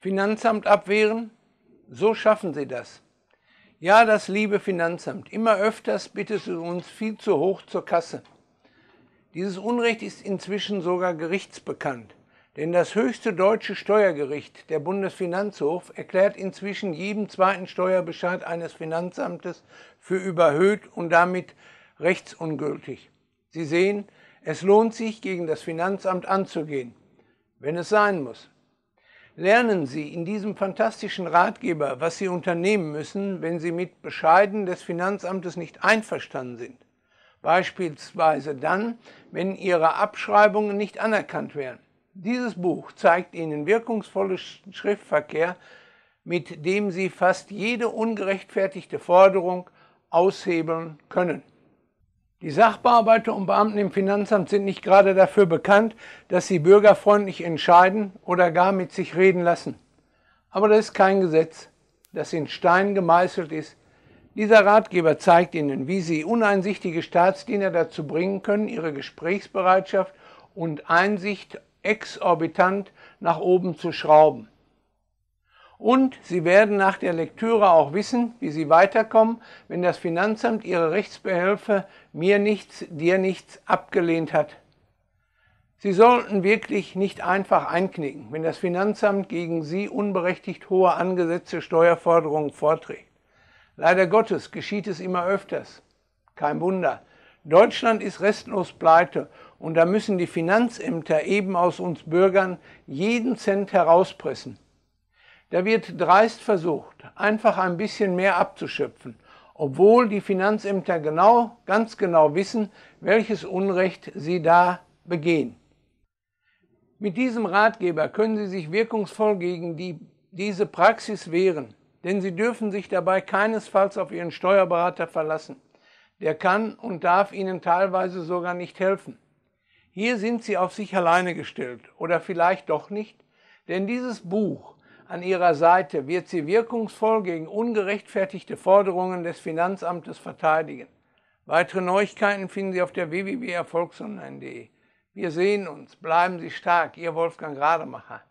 Finanzamt abwehren? So schaffen Sie das. Ja, das liebe Finanzamt, immer öfters bittet es uns viel zu hoch zur Kasse. Dieses Unrecht ist inzwischen sogar gerichtsbekannt, denn das höchste deutsche Steuergericht, der Bundesfinanzhof, erklärt inzwischen jeden zweiten Steuerbescheid eines Finanzamtes für überhöht und damit rechtsungültig. Sie sehen, es lohnt sich, gegen das Finanzamt anzugehen, wenn es sein muss lernen Sie in diesem fantastischen Ratgeber, was Sie unternehmen müssen, wenn Sie mit Bescheiden des Finanzamtes nicht einverstanden sind. Beispielsweise dann, wenn Ihre Abschreibungen nicht anerkannt werden. Dieses Buch zeigt Ihnen wirkungsvollen Schriftverkehr, mit dem Sie fast jede ungerechtfertigte Forderung aushebeln können. Die Sachbearbeiter und Beamten im Finanzamt sind nicht gerade dafür bekannt, dass sie bürgerfreundlich entscheiden oder gar mit sich reden lassen. Aber das ist kein Gesetz, das in Stein gemeißelt ist. Dieser Ratgeber zeigt Ihnen, wie Sie uneinsichtige Staatsdiener dazu bringen können, ihre Gesprächsbereitschaft und Einsicht exorbitant nach oben zu schrauben. Und Sie werden nach der Lektüre auch wissen, wie Sie weiterkommen, wenn das Finanzamt Ihre Rechtsbehelfe mir nichts, dir nichts abgelehnt hat. Sie sollten wirklich nicht einfach einknicken, wenn das Finanzamt gegen Sie unberechtigt hohe angesetzte Steuerforderungen vorträgt. Leider Gottes geschieht es immer öfters. Kein Wunder. Deutschland ist restlos pleite und da müssen die Finanzämter eben aus uns Bürgern jeden Cent herauspressen. Da wird dreist versucht, einfach ein bisschen mehr abzuschöpfen, obwohl die Finanzämter genau, ganz genau wissen, welches Unrecht sie da begehen. Mit diesem Ratgeber können Sie sich wirkungsvoll gegen die, diese Praxis wehren, denn Sie dürfen sich dabei keinesfalls auf Ihren Steuerberater verlassen. Der kann und darf Ihnen teilweise sogar nicht helfen. Hier sind Sie auf sich alleine gestellt oder vielleicht doch nicht, denn dieses Buch an ihrer Seite wird sie wirkungsvoll gegen ungerechtfertigte Forderungen des Finanzamtes verteidigen. Weitere Neuigkeiten finden Sie auf der www.erfolgsonline.de. Wir sehen uns. Bleiben Sie stark. Ihr Wolfgang Rademacher.